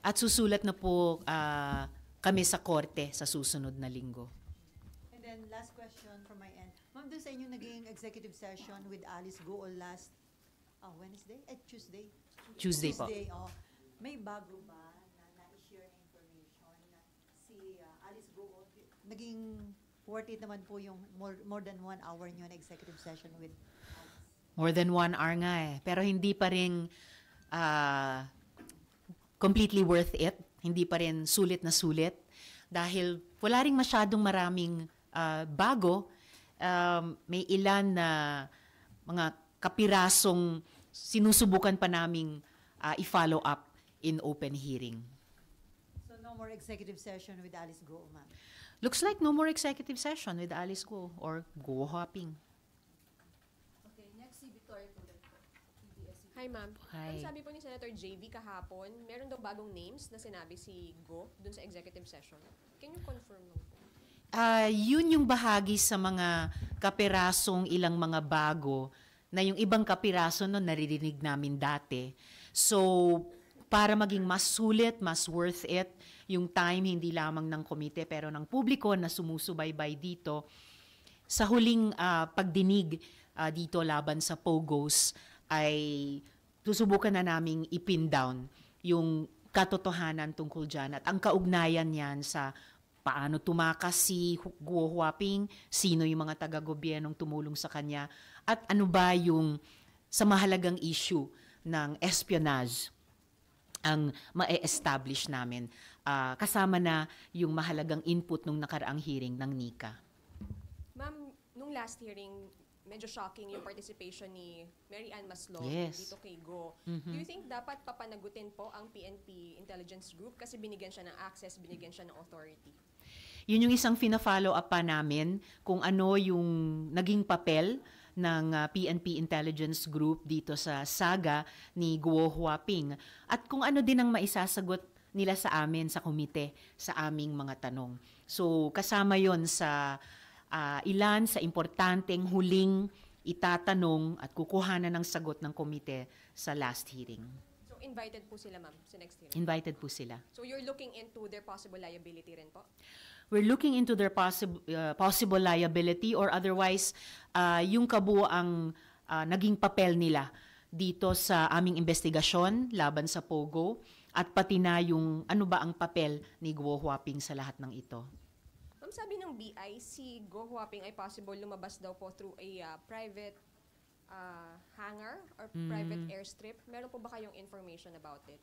At susulat na po uh, kami sa korte sa susunod na linggo. And then last question from my end. Ma'am, doon sa inyo naging executive session with Alice Go on last uh, Wednesday? Eh, Tuesday? Tuesday, Tuesday po. Tuesday, oh. May bago ba na na-share na information na si uh, Alice Gool? Naging worth it naman po yung more, more than one hour nyo na executive session with Alice. More than one hour nga eh. Pero hindi pa rin uh, completely worth it. Hindi pa rin sulit na sulit dahil wala rin masyadong maraming uh, bago. Um, may ilan na mga kapirasong sinusubukan pa naming uh, i-follow up in open hearing. So no more executive session with Alice Guo, ma'am? Looks like no more executive session with Alice Guo or Guo Hopping. Hi, ma'am. Hi. Ang sabi po ni Senator JV kahapon, meron daw bagong names na sinabi si Go dun sa executive session. Can you confirm mo po? Uh, yun yung bahagi sa mga kapirasong ilang mga bago na yung ibang kapiraso no naririnig namin dati. So, para maging mas sulit, mas worth it, yung time hindi lamang ng komite pero ng publiko na sumusubaybay dito, sa huling uh, pagdinig uh, dito laban sa POGOS, ay susubukan na naming ipin down yung katotohanan tungkol dyan at ang kaugnayan niyan sa paano tumakas si Guo Huaping, sino yung mga taga-gobyernong tumulong sa kanya, at ano ba yung sa mahalagang issue ng espionage ang ma-establish namin uh, kasama na yung mahalagang input nung nakaraang hearing ng NICA. Ma'am, nung last hearing, medyo shocking yung participation ni Mary Ann Maslow yes. dito kay Go. Mm-hmm. Do you mm-hmm. think dapat papanagutin po ang PNP Intelligence Group kasi binigyan siya ng access, binigyan siya ng authority? Yun yung isang fina-follow up pa namin kung ano yung naging papel ng PNP ah, Intelligence Group dito sa saga ni Guo Huaping at kung ano din ang maisasagot nila sa amin sa komite sa aming mga tanong. So kasama yon sa uh, ilan sa importanteng huling itatanong at kukuhanan ng sagot ng komite sa last hearing. So invited po sila ma'am sa next hearing? Invited po sila. So you're looking into their possible liability rin po? We're looking into their possible, uh, possible liability or otherwise uh, yung kabuang uh, ah, naging papel nila dito sa aming investigasyon laban sa POGO at pati na yung ano ba ang papel ni Guo Huaping sa lahat ng ito. Ma'am, sabi ng BI, si Go Huaping ay possible lumabas daw po through a uh, private uh, hangar or mm. private hmm. airstrip. Meron po ba kayong information about it?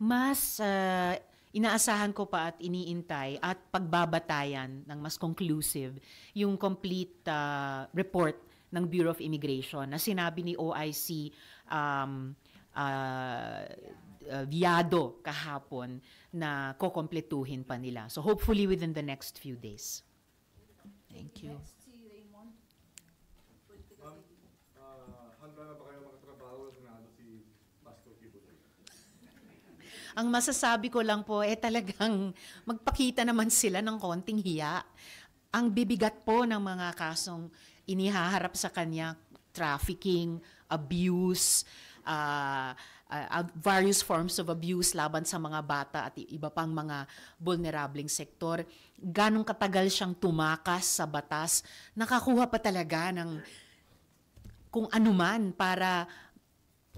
Mas uh, inaasahan ko pa at iniintay at pagbabatayan ng mas conclusive yung complete uh, report ng Bureau of Immigration na sinabi ni OIC um, uh, uh, viado kahapon na kokompletuhin pa nila. So hopefully within the next few days. Thank you. Uh, Ang masasabi ko lang po, eh talagang magpakita naman sila ng konting hiya. Ang bibigat po ng mga kasong inihaharap sa kanya, trafficking, abuse, Uh, uh, uh, various forms of abuse laban sa mga bata at iba pang mga vulnerableng sektor. Ganong katagal siyang tumakas sa batas, nakakuha pa talaga ng kung anuman para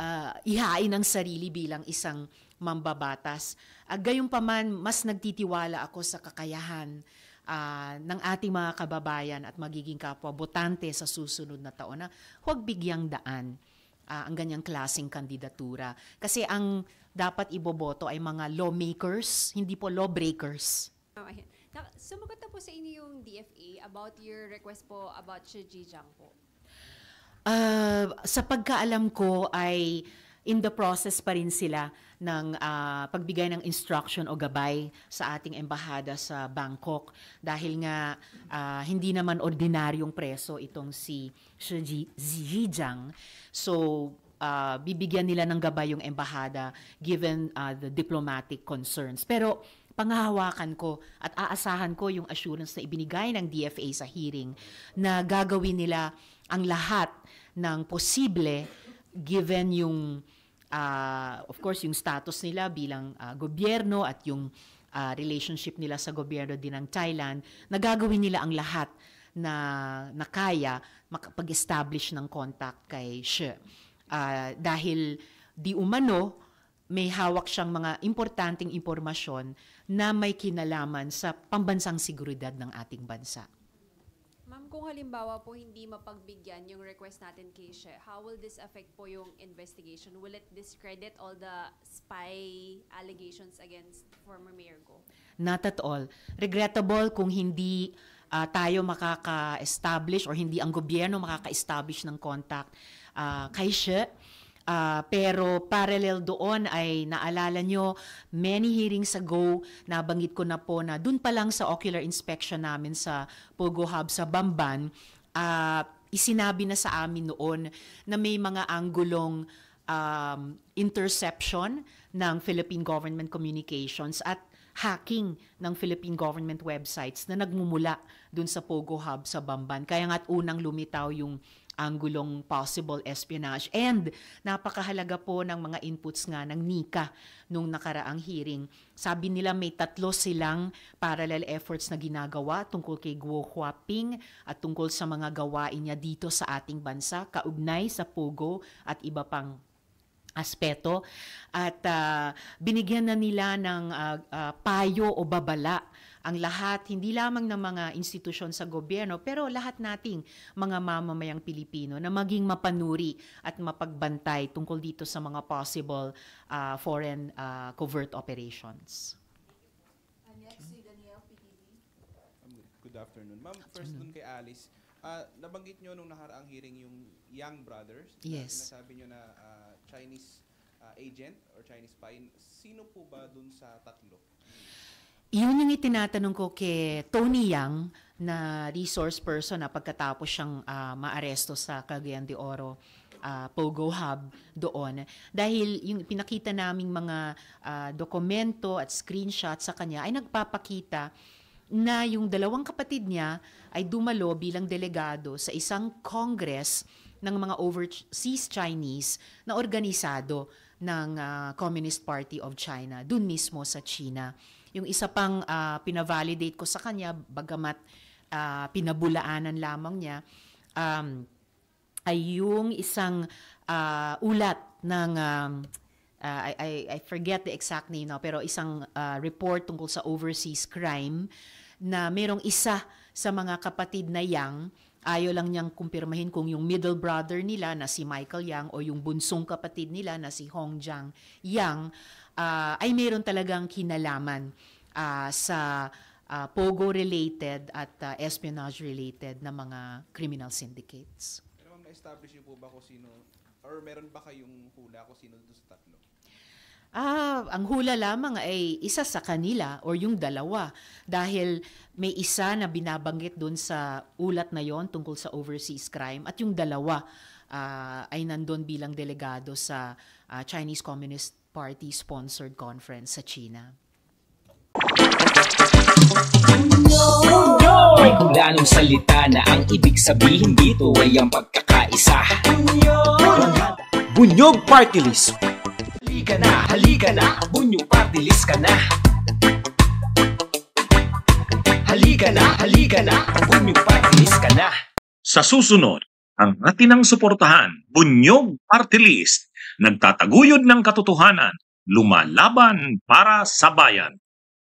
uh, ihain ang sarili bilang isang mambabatas. Uh, gayunpaman, mas nagtitiwala ako sa kakayahan uh, ng ating mga kababayan at magiging kapwa botante sa susunod na taon na huwag bigyang daan uh, ang ganyang klasing kandidatura. Kasi ang dapat iboboto ay mga lawmakers, hindi po lawbreakers. Oh, Sumagot na po sa inyo yung DFA about your request po about Shi po. Uh, ah, sa pagkaalam ko ay in the process pa rin sila ng uh, pagbigay ng instruction o gabay sa ating embahada sa Bangkok dahil nga uh, hindi naman ordinaryong preso itong si Shi Jiang. So uh, bibigyan nila ng gabay yung embahada given uh, the diplomatic concerns. Pero panghahawakan ko at aasahan ko yung assurance na ibinigay ng DFA sa hearing na gagawin nila ang lahat ng posible given yung uh, of course, yung status nila bilang uh, gobyerno at yung uh, relationship nila sa gobyerno din ng Thailand, nagagawin nila ang lahat na, nakaya makapag-establish ng contact kay She. Uh, dahil di umano, may hawak siyang mga importanteng impormasyon na may kinalaman sa pambansang seguridad ng ating bansa. Ma'am, kung halimbawa po hindi mapagbigyan yung request natin kay She, how will this affect po yung investigation? Will it discredit all the spy allegations against former Mayor Go? Not at all. Regrettable kung hindi uh, tayo makaka-establish or hindi ang gobyerno makaka-establish ng contact uh, kay She Uh, pero parallel doon ay naalala nyo, many hearings ago, nabanggit ko na po na dun pa lang sa ocular inspection namin sa Pogo Hub sa Bamban, uh, isinabi na sa amin noon na may mga anggulong um, interception ng Philippine government communications at hacking ng Philippine government websites na nagmumula dun sa Pogo Hub sa Bamban. Kaya nga't unang lumitaw yung anggulong possible espionage. And napakahalaga po ng mga inputs nga ng NICA nung nakaraang hearing. Sabi nila may tatlo silang parallel efforts na ginagawa tungkol kay Guo Huaping at tungkol sa mga gawain niya dito sa ating bansa, kaugnay sa Pogo at iba pang aspeto at uh, binigyan na nila ng uh, uh, payo o babala ang lahat, hindi lamang ng mga institusyon sa gobyerno, pero lahat nating mga mamamayang Pilipino na maging mapanuri at mapagbantay tungkol dito sa mga possible uh, foreign uh, covert operations. And next, si Good afternoon. Ma'am, first dun kay Alice, uh, nabanggit nyo nung nakaraang hearing yung Young Brothers. Yes. Na sinasabi nyo na uh, Chinese uh, agent or Chinese spy. Sino po ba dun sa tatlo? Yun yung itinatanong ko kay Tony Yang na resource person na pagkatapos siyang uh, maaresto sa Cagayan de Oro uh, Pogo Hub doon. Dahil yung pinakita naming mga uh, dokumento at screenshot sa kanya ay nagpapakita na yung dalawang kapatid niya ay dumalo bilang delegado sa isang Congress ng mga overseas Chinese na organisado ng uh, Communist Party of China dun mismo sa China. Yung isa pang uh, pinavalidate ko sa kanya bagamat uh, pinabulaanan lamang niya um, ay yung isang uh, ulat ng um, uh, I, I, I forget the exact name now pero isang uh, report tungkol sa overseas crime na merong isa sa mga kapatid na Yang Ayaw lang niyang kumpirmahin kung yung middle brother nila na si Michael Yang o yung bunsong kapatid nila na si Hong Jang Yang uh, ay meron talagang kinalaman uh, sa uh, POGO-related at uh, espionage-related na mga criminal syndicates. Pero ma establish niyo po ba kung sino or meron ba kayong hula kung sino doon sa tatlo? Ah, ang hula lamang ay isa sa kanila or yung dalawa dahil may isa na binabanggit doon sa ulat na yon tungkol sa overseas crime at yung dalawa uh, ay nandun bilang delegado sa uh, Chinese Communist Party sponsored conference sa China. May kulanong salita na ang ibig sabihin dito ay ang pagkakaisa. Bunyog Party List Halika na, halika na, abunyo party list ka na Halika na, halika na, abunyo party list ka na Sa susunod, ang atinang suportahan, bunyog party list, nagtataguyod ng katotohanan, lumalaban para sa bayan.